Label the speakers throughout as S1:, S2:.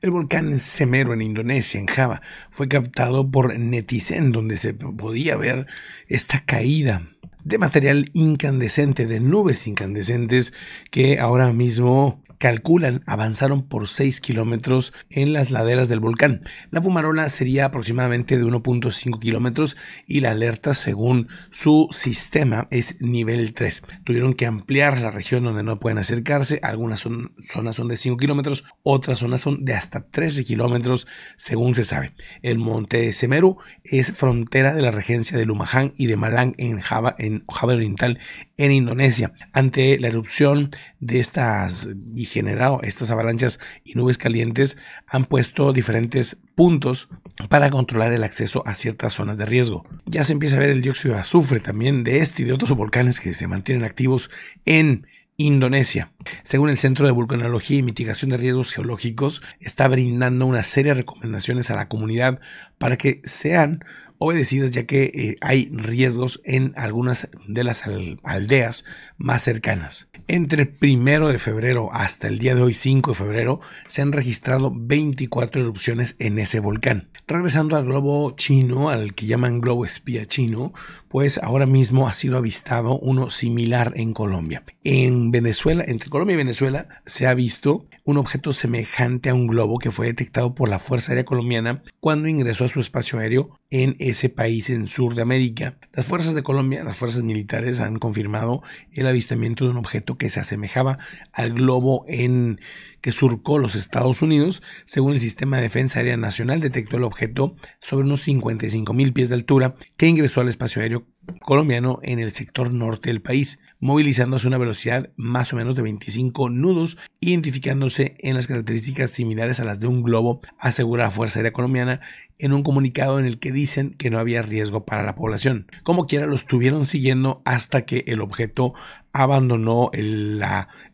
S1: El volcán Semero en Indonesia, en Java, fue captado por Netizen, donde se podía ver esta caída de material incandescente, de nubes incandescentes que ahora mismo calculan avanzaron por 6 kilómetros en las laderas del volcán. La fumarola sería aproximadamente de 1.5 kilómetros y la alerta según su sistema es nivel 3. Tuvieron que ampliar la región donde no pueden acercarse. Algunas zonas son de 5 kilómetros, otras zonas son de hasta 13 kilómetros según se sabe. El monte Semeru es frontera de la regencia de Lumajang y de Malang en Java, en Java Oriental en Indonesia. Ante la erupción de estas generado estas avalanchas y nubes calientes, han puesto diferentes puntos para controlar el acceso a ciertas zonas de riesgo. Ya se empieza a ver el dióxido de azufre también de este y de otros volcanes que se mantienen activos en Indonesia. Según el Centro de Vulcanología y Mitigación de Riesgos Geológicos, está brindando una serie de recomendaciones a la comunidad para que sean obedecidas ya que eh, hay riesgos en algunas de las aldeas más cercanas. Entre el primero de febrero hasta el día de hoy 5 de febrero se han registrado 24 erupciones en ese volcán. Regresando al globo chino, al que llaman globo espía chino, pues ahora mismo ha sido avistado uno similar en Colombia. En Venezuela, entre Colombia y Venezuela, se ha visto un objeto semejante a un globo que fue detectado por la Fuerza Aérea Colombiana cuando ingresó a su espacio aéreo en ese país en Sur de América. Las fuerzas de Colombia, las fuerzas militares han confirmado el avistamiento de un objeto que se asemejaba al globo en que surcó los Estados Unidos. Según el Sistema de Defensa Aérea Nacional, detectó el objeto sobre unos 55 mil pies de altura que ingresó al espacio aéreo colombiano en el sector norte del país, movilizándose a una velocidad más o menos de 25 nudos, identificándose en las características similares a las de un globo, asegura la Fuerza Aérea Colombiana en un comunicado en el que dicen que no había riesgo para la población. Como quiera, lo estuvieron siguiendo hasta que el objeto abandonó el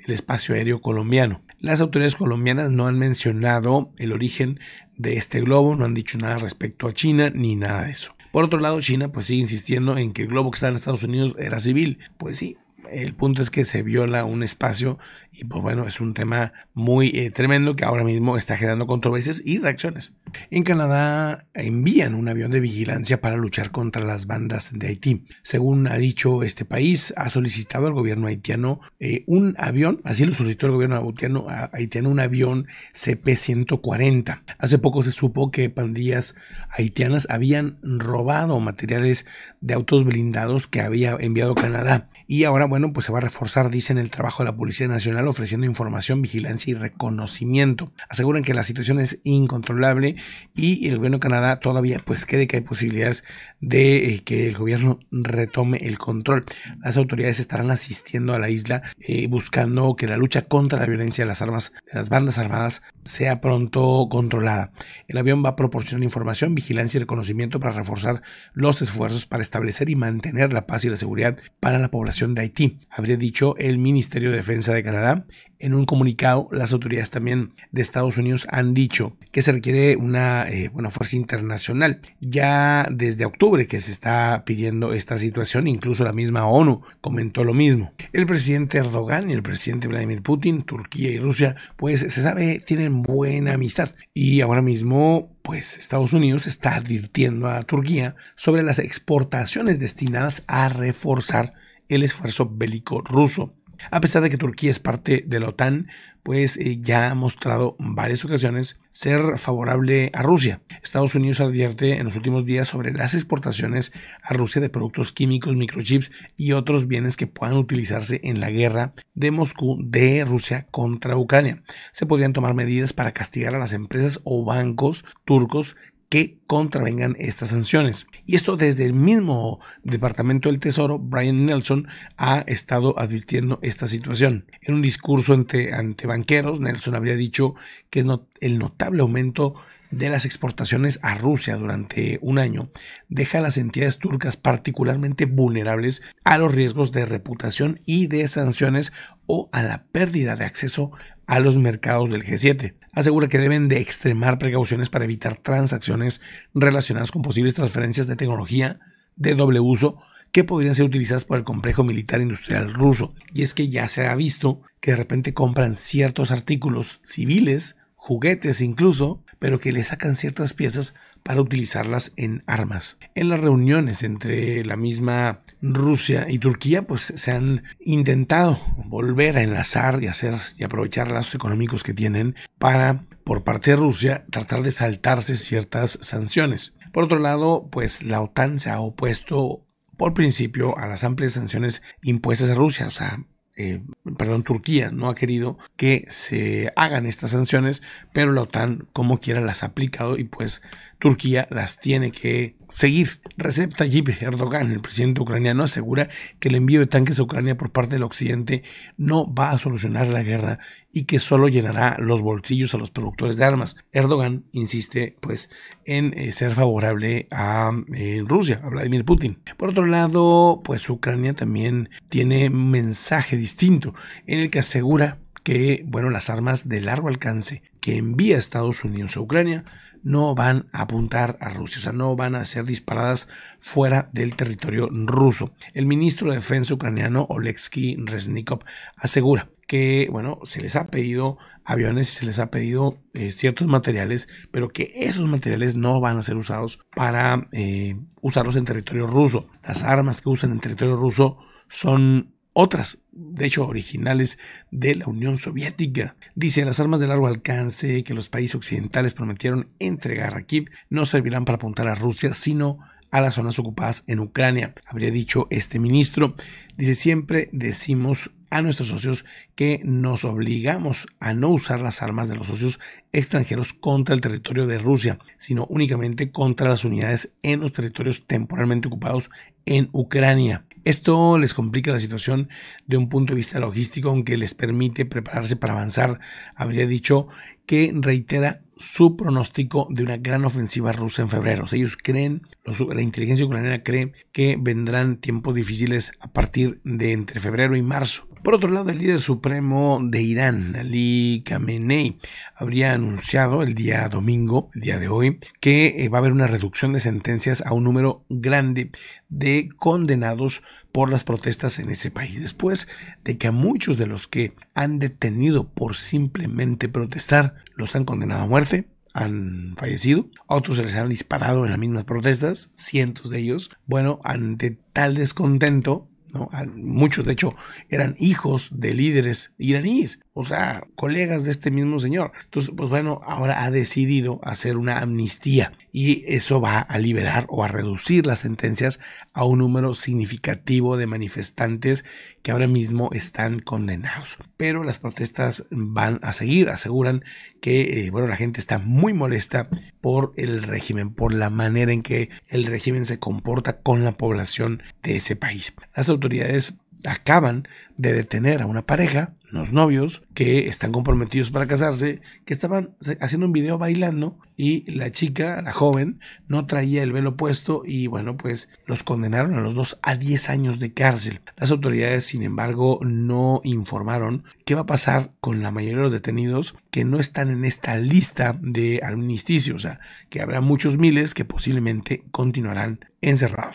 S1: espacio aéreo colombiano. Las autoridades colombianas no han mencionado el origen de este globo, no han dicho nada respecto a China ni nada de eso. Por otro lado, China pues sigue insistiendo en que el globo que está en Estados Unidos era civil. Pues sí, el punto es que se viola un espacio y pues bueno, es un tema muy eh, tremendo que ahora mismo está generando controversias y reacciones. En Canadá envían un avión de vigilancia para luchar contra las bandas de Haití. Según ha dicho este país, ha solicitado al gobierno haitiano eh, un avión, así lo solicitó el gobierno haitiano, haitiano un avión CP-140. Hace poco se supo que pandillas haitianas habían robado materiales de autos blindados que había enviado Canadá y ahora bueno, pues se va a reforzar, dicen, el trabajo de la Policía Nacional ofreciendo información, vigilancia y reconocimiento. Aseguran que la situación es incontrolable y el gobierno de Canadá todavía pues cree que hay posibilidades de eh, que el gobierno retome el control. Las autoridades estarán asistiendo a la isla eh, buscando que la lucha contra la violencia de las armas de las bandas armadas sea pronto controlada. El avión va a proporcionar información, vigilancia y reconocimiento para reforzar los esfuerzos para establecer y mantener la paz y la seguridad para la población de Haití habría dicho el Ministerio de Defensa de Canadá. En un comunicado, las autoridades también de Estados Unidos han dicho que se requiere una eh, buena fuerza internacional. Ya desde octubre que se está pidiendo esta situación, incluso la misma ONU comentó lo mismo. El presidente Erdogan y el presidente Vladimir Putin, Turquía y Rusia, pues se sabe, tienen buena amistad. Y ahora mismo pues Estados Unidos está advirtiendo a Turquía sobre las exportaciones destinadas a reforzar el esfuerzo bélico ruso. A pesar de que Turquía es parte de la OTAN, pues eh, ya ha mostrado en varias ocasiones ser favorable a Rusia. Estados Unidos advierte en los últimos días sobre las exportaciones a Rusia de productos químicos, microchips y otros bienes que puedan utilizarse en la guerra de Moscú de Rusia contra Ucrania. Se podrían tomar medidas para castigar a las empresas o bancos turcos que contravengan estas sanciones. Y esto desde el mismo Departamento del Tesoro, Brian Nelson, ha estado advirtiendo esta situación. En un discurso ante, ante banqueros, Nelson habría dicho que el notable aumento de las exportaciones a Rusia durante un año deja a las entidades turcas particularmente vulnerables a los riesgos de reputación y de sanciones o a la pérdida de acceso a los mercados del G7. Asegura que deben de extremar precauciones para evitar transacciones relacionadas con posibles transferencias de tecnología de doble uso que podrían ser utilizadas por el complejo militar industrial ruso. Y es que ya se ha visto que de repente compran ciertos artículos civiles, juguetes incluso, pero que le sacan ciertas piezas para utilizarlas en armas. En las reuniones entre la misma Rusia y Turquía, pues se han intentado volver a enlazar y hacer y aprovechar los económicos que tienen para, por parte de Rusia, tratar de saltarse ciertas sanciones. Por otro lado, pues la OTAN se ha opuesto por principio a las amplias sanciones impuestas a Rusia, o sea, eh, perdón, Turquía no ha querido que se hagan estas sanciones, pero la OTAN como quiera las ha aplicado y pues Turquía las tiene que seguir. Recepta Tayyip Erdogan, el presidente ucraniano, asegura que el envío de tanques a Ucrania por parte del Occidente no va a solucionar la guerra y que solo llenará los bolsillos a los productores de armas. Erdogan insiste pues en eh, ser favorable a eh, Rusia, a Vladimir Putin. Por otro lado, pues Ucrania también tiene un mensaje distinto en el que asegura que bueno, las armas de largo alcance que envía Estados Unidos a Ucrania no van a apuntar a Rusia, o sea, no van a ser disparadas fuera del territorio ruso. El ministro de Defensa ucraniano Oleksiy Reznikov asegura que, bueno, se les ha pedido aviones y se les ha pedido eh, ciertos materiales, pero que esos materiales no van a ser usados para eh, usarlos en territorio ruso. Las armas que usan en territorio ruso son otras, de hecho originales de la Unión Soviética. Dice, las armas de largo alcance que los países occidentales prometieron entregar a Kiev no servirán para apuntar a Rusia, sino a las zonas ocupadas en Ucrania, habría dicho este ministro. Dice, siempre decimos a nuestros socios que nos obligamos a no usar las armas de los socios extranjeros contra el territorio de Rusia, sino únicamente contra las unidades en los territorios temporalmente ocupados en Ucrania. Esto les complica la situación de un punto de vista logístico, aunque les permite prepararse para avanzar. Habría dicho que reitera su pronóstico de una gran ofensiva rusa en febrero. ellos creen, la inteligencia ucraniana cree que vendrán tiempos difíciles a partir de entre febrero y marzo. Por otro lado, el líder supremo de Irán, Ali Khamenei, habría anunciado el día domingo, el día de hoy, que eh, va a haber una reducción de sentencias a un número grande de condenados por las protestas en ese país, después de que a muchos de los que han detenido por simplemente protestar los han condenado a muerte, han fallecido, otros se les han disparado en las mismas protestas, cientos de ellos. Bueno, ante tal descontento, ¿no? muchos de hecho eran hijos de líderes iraníes o sea, colegas de este mismo señor. Entonces, pues bueno, ahora ha decidido hacer una amnistía y eso va a liberar o a reducir las sentencias a un número significativo de manifestantes que ahora mismo están condenados. Pero las protestas van a seguir, aseguran que, eh, bueno, la gente está muy molesta por el régimen, por la manera en que el régimen se comporta con la población de ese país. Las autoridades acaban de detener a una pareja, los novios, que están comprometidos para casarse, que estaban haciendo un video bailando y la chica, la joven, no traía el velo puesto y bueno, pues los condenaron a los dos a 10 años de cárcel. Las autoridades, sin embargo, no informaron qué va a pasar con la mayoría de los detenidos que no están en esta lista de amnisticio, o sea, que habrá muchos miles que posiblemente continuarán encerrados.